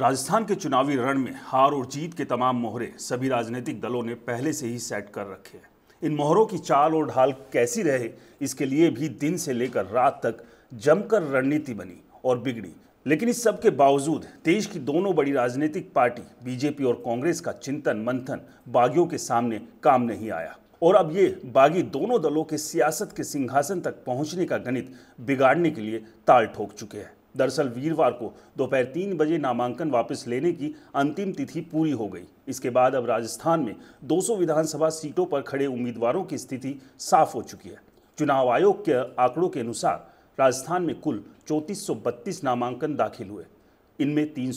राजस्थान के चुनावी रण में हार और जीत के तमाम मोहरे सभी राजनीतिक दलों ने पहले से ही सेट कर रखे हैं इन मोहरों की चाल और ढाल कैसी रहे इसके लिए भी दिन से लेकर रात तक जमकर रणनीति बनी और बिगड़ी लेकिन इस सब के बावजूद देश की दोनों बड़ी राजनीतिक पार्टी बीजेपी और कांग्रेस का चिंतन मंथन बागियों के सामने काम नहीं आया और अब ये बागी दोनों दलों के सियासत के सिंहासन तक पहुंचने का गणित बिगाड़ने के लिए ताल ठोक चुके हैं दरअसल वीरवार को दोपहर तीन बजे नामांकन वापस लेने की अंतिम तिथि पूरी हो गई इसके बाद अब राजस्थान में 200 विधानसभा सीटों पर खड़े उम्मीदवारों की स्थिति साफ हो चुकी है चुनाव आयोग के आंकड़ों के अनुसार राजस्थान में कुल चौंतीस नामांकन दाखिल हुए इनमें तीन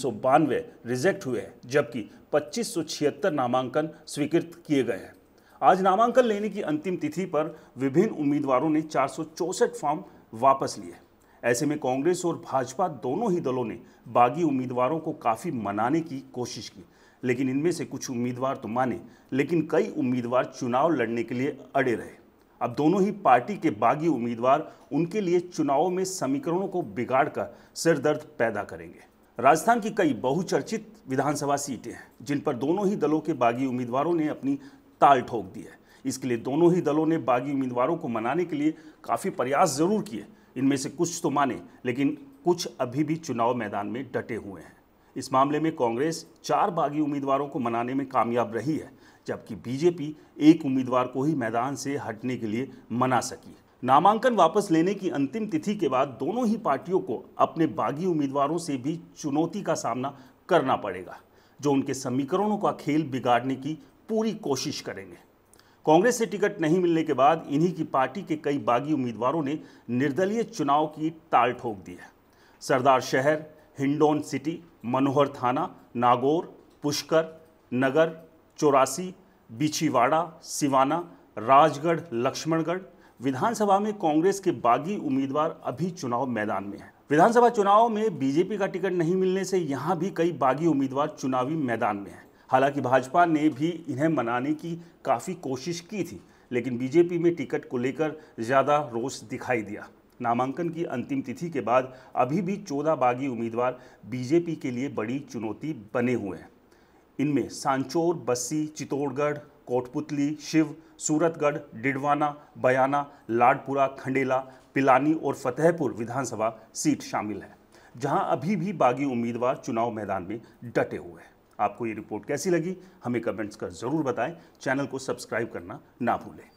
रिजेक्ट हुए हैं जबकि पच्चीस नामांकन स्वीकृत किए गए हैं आज नामांकन लेने की अंतिम तिथि पर विभिन्न उम्मीदवारों ने चार फॉर्म वापस लिए ऐसे में कांग्रेस और भाजपा दोनों ही दलों ने बागी उम्मीदवारों को काफ़ी मनाने की कोशिश की लेकिन इनमें से कुछ उम्मीदवार तो माने लेकिन कई उम्मीदवार चुनाव लड़ने के लिए अड़े रहे अब दोनों ही पार्टी के बागी उम्मीदवार उनके लिए चुनाव में समीकरणों को बिगाड़कर सिरदर्द पैदा करेंगे राजस्थान की कई बहुचर्चित विधानसभा सीटें हैं जिन पर दोनों ही दलों के बागी उम्मीदवारों ने अपनी ताल ठोक दी है इसके लिए दोनों ही दलों ने बागी उम्मीदवारों को मनाने के लिए काफ़ी प्रयास जरूर किए इनमें से कुछ तो माने लेकिन कुछ अभी भी चुनाव मैदान में डटे हुए हैं इस मामले में कांग्रेस चार बागी उम्मीदवारों को मनाने में कामयाब रही है जबकि बीजेपी एक उम्मीदवार को ही मैदान से हटने के लिए मना सकी नामांकन वापस लेने की अंतिम तिथि के बाद दोनों ही पार्टियों को अपने बागी उम्मीदवारों से भी चुनौती का सामना करना पड़ेगा जो उनके समीकरणों का खेल बिगाड़ने की पूरी कोशिश करेंगे कांग्रेस से टिकट नहीं मिलने के बाद इन्हीं की पार्टी के कई बागी उम्मीदवारों ने निर्दलीय चुनाव की ताल ठोक दी है सरदार शहर हिंडोन सिटी मनोहर थाना नागौर पुष्कर नगर चौरासी बिछीवाड़ा सिवाना राजगढ़ लक्ष्मणगढ़ विधानसभा में कांग्रेस के बागी उम्मीदवार अभी चुनाव मैदान में हैं विधानसभा चुनाव में बीजेपी का टिकट नहीं मिलने से यहाँ भी कई बागी उम्मीदवार चुनावी मैदान में हैं हालांकि भाजपा ने भी इन्हें मनाने की काफ़ी कोशिश की थी लेकिन बीजेपी में टिकट को लेकर ज़्यादा रोष दिखाई दिया नामांकन की अंतिम तिथि के बाद अभी भी चौदह बागी उम्मीदवार बीजेपी के लिए बड़ी चुनौती बने हुए हैं इनमें सांचोर बस्सी चित्तौड़गढ़ कोटपुतली शिव सूरतगढ़ डिडवाना बयाना लाडपुरा खंडेला पिलानी और फतेहपुर विधानसभा सीट शामिल है जहां अभी भी बागी उम्मीदवार चुनाव मैदान में डटे हुए हैं आपको ये रिपोर्ट कैसी लगी हमें कमेंट्स कर ज़रूर बताएं चैनल को सब्सक्राइब करना ना भूलें